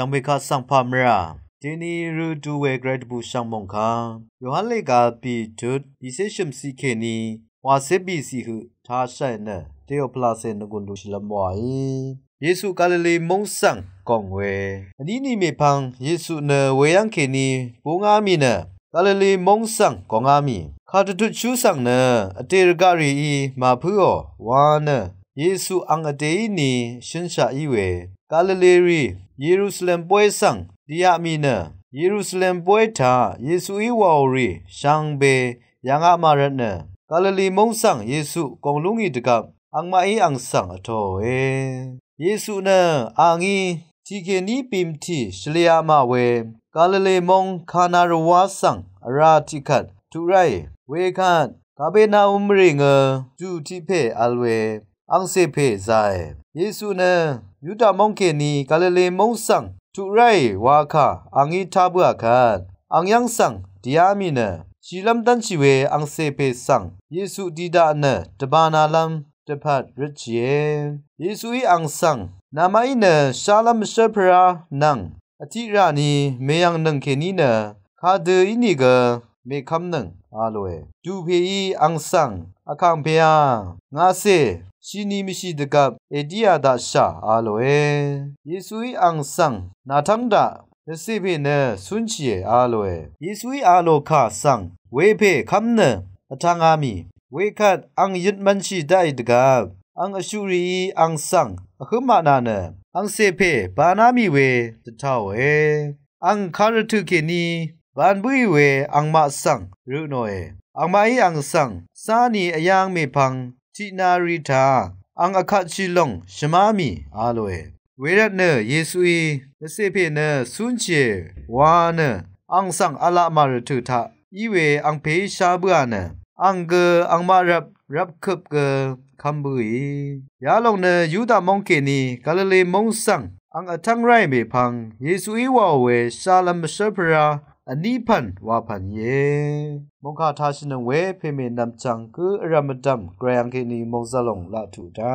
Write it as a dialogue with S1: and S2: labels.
S1: ရှောင်းဘေခါဆောင်ဖာမရာဒီနီရူဒူဝဲဂရက်ဘူရှောင်းမုန်ခါယိုဟန်လေကာပီဒုတ်ဒီဆေရှမ်စီခေနီဝါစစ်ပီစီဟုထားဆိုင်နတေယိုပလာဆေနဂွန်ဒူရှလမွိုင်ယေစုကလလေမုံဆန်ကောင်းဝဲအနီနီမေဖန်ယေစုနဝေယံခေနီဘူငါမီနကလလေမုံဆန်ကောင်းငါမီခါတတုချူဆောင်နအတေရကရီဤမာဖူောဝါနယေစုအံအတေနီရှင်ရှာဤဝေကလလေရီယေရုရှလင်ပွဲဆောင်ဒီယာမီနာယေရုရှလင်ပွဲထာယေစုဤဝါရီရှန်ဘေယန်ဂမာရနကလလီမုံဆောင်ယေစုကုံလုံးဤတကအန်မအီအန်ဆောင်အတော်ဝဲယေစုနအာငီတီကေနီပင်တီရှလျာမဝဲကလလီမုံခါနာရဝါဆောင်အရာတိခတ်သူရိုင်ဝေခန့်ကဘေနာဥမရိငဒူတိဖေအလွေအောင်စေဖေဇိုင်ယေရှုနဲ့ယုဒမုန်ခေနီဂါလိလေမုန်ဆန်သူရိုက်ဝါခအငိထာဘုခန်အငယန်းဆန်ဒီယာမီနဲရှီလမ်တန်ချီဝေအန်ဆေပေဆန်ယေရှုဒီဒာနဲတဘာနာလမ်တဖတ်ရစ်ဂျေယေရှုဤအန်ဆန်နာမိုင်းနဲရှာလမ်ရှေဖရာနန်အတိရာနီမေယံနန်ခေနီနဲခါဒေအီနီဂါเมคำหนึ่งอาลวยจูเพยีอังสังอาคังเบียงงาเซชินีมิชิดกับเอดีอาดาชาอาลวยเยซูอีอังสังนาทังดาနစီဘိနဆွန်ချီအာလွယ်ယေစုအာလောခဆန်ဝေဖေခမ်နအထငါမီ ဝေခတ်အန်ယစ်မန်ရှိဒိုင်ဒကအန်အရှူရီအန်ဆန်အခမနာနအန်စေဖေဘာနာမီဝေတထဝေအန်ခါရတုကေနီวันบุยเวอังมาสังหรือหน่อยอังมาอีอังสังสานีอยังเมพังจินาริธาอังอคัชิลงชมามีอาโลเอเวรเนเยซูอีนเซเพเนซุนเจวาเนอังสังอาลามารุทุทาอีเวอังเพชาเบือเนอังเกออังมารับรับคึบเกอคัมบุยยาลงเนยูดามองเคนีกาลเลมงสังอังอทังไรเมพังเยซูอีวาเวชาลัมเชปราအနိဖန်ဝါဖန်ယေမုန်ခါထားရှင်ဝဲဖေမေနမ်ချန်ကရမဒမ်ဂရယန်ကိနီမုန်ဇလုံလာထူတာ